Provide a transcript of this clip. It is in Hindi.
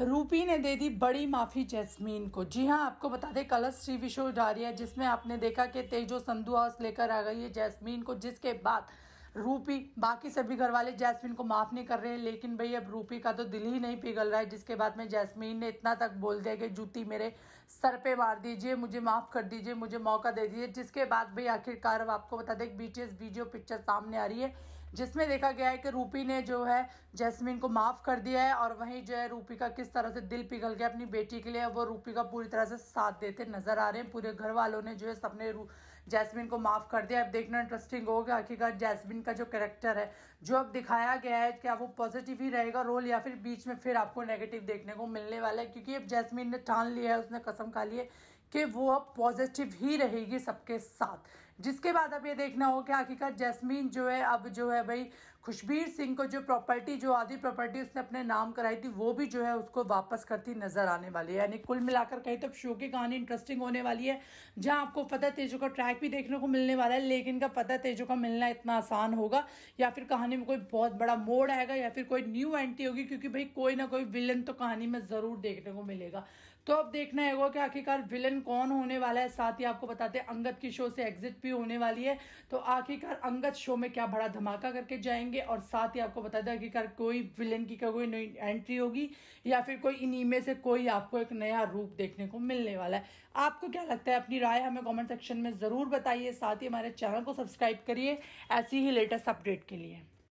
रूपी ने दे दी बड़ी माफ़ी जैस्मीन को जी हाँ आपको बता दें टी वी शो जा रही है जिसमें आपने देखा कि तेजो संधु हाउस लेकर आ गई है जैस्मीन को जिसके बाद रूपी बाकी सभी घर वाले जैस्मीन को माफ़ नहीं कर रहे हैं लेकिन भाई अब रूपी का तो दिल ही नहीं पिघल रहा है जिसके बाद में जैस्मीन ने इतना तक बोल दिया कि जूती मेरे सर पे मार दीजिए मुझे माफ़ कर दीजिए मुझे मौका दे दीजिए जिसके बाद भाई आखिरकार अब आपको बता दें बीटीएस वीडियो पिक्चर सामने आ रही है जिसमें देखा गया है कि रूपी ने जो है जैस्मिन को माफ़ कर दिया है और वहीं जो है रूपी का किस तरह से दिल पिघल गया अपनी बेटी के लिए वो रूपी का पूरी तरह से साथ देते नज़र आ रहे हैं पूरे घर वालों ने जो है सबने जैस्मिन को माफ़ कर दिया अब देखना इंटरेस्टिंग होगा आखिरकार जैस्मिन का जो कैरेक्टर है जो अब दिखाया गया है क्या वो पॉजिटिव ही रहेगा रोल या फिर बीच में फिर आपको नेगेटिव देखने को मिलने वाला है क्योंकि अब जैस्मिन ने ठान लिया है उसने कसम खा ली है कि वो अब पॉजिटिव ही रहेगी सबके साथ जिसके बाद अब ये देखना हो कि आखिरकार जैस्मीन जो है अब जो है भाई खुशबीर सिंह को जो प्रॉपर्टी जो आधी प्रॉपर्टी उसने अपने नाम कराई थी वो भी जो है उसको वापस करती नजर आने वाली है यानी कुल मिलाकर कहीं तो शो की कहानी इंटरेस्टिंग होने वाली है जहां आपको फतेह तेजू का ट्रैक भी देखने को मिलने वाला है लेकिन का फतेह तेजू का मिलना इतना आसान होगा या फिर कहानी में कोई बहुत बड़ा मोड़ आएगा या फिर कोई न्यू एंट्री होगी क्योंकि भाई कोई ना कोई विलन तो कहानी में ज़रूर देखने को मिलेगा तो अब देखना है कि आखिरकार विलन कौन होने वाला है साथ ही आपको बताते हैं अंगद की शो से एग्जिट भी होने वाली है तो आखिरकार अंगद शो में क्या बड़ा धमाका करके जाएंगे और साथ ही आपको बताते हैं आखिरकार कोई विलेन की कोई नई एंट्री होगी या फिर कोई इन्हीं में से कोई आपको एक नया रूप देखने को मिलने वाला है आपको क्या लगता है अपनी राय हमें कॉमेंट सेक्शन में ज़रूर बताइए साथ ही हमारे चैनल को सब्सक्राइब करिए ऐसी ही लेटेस्ट अपडेट के लिए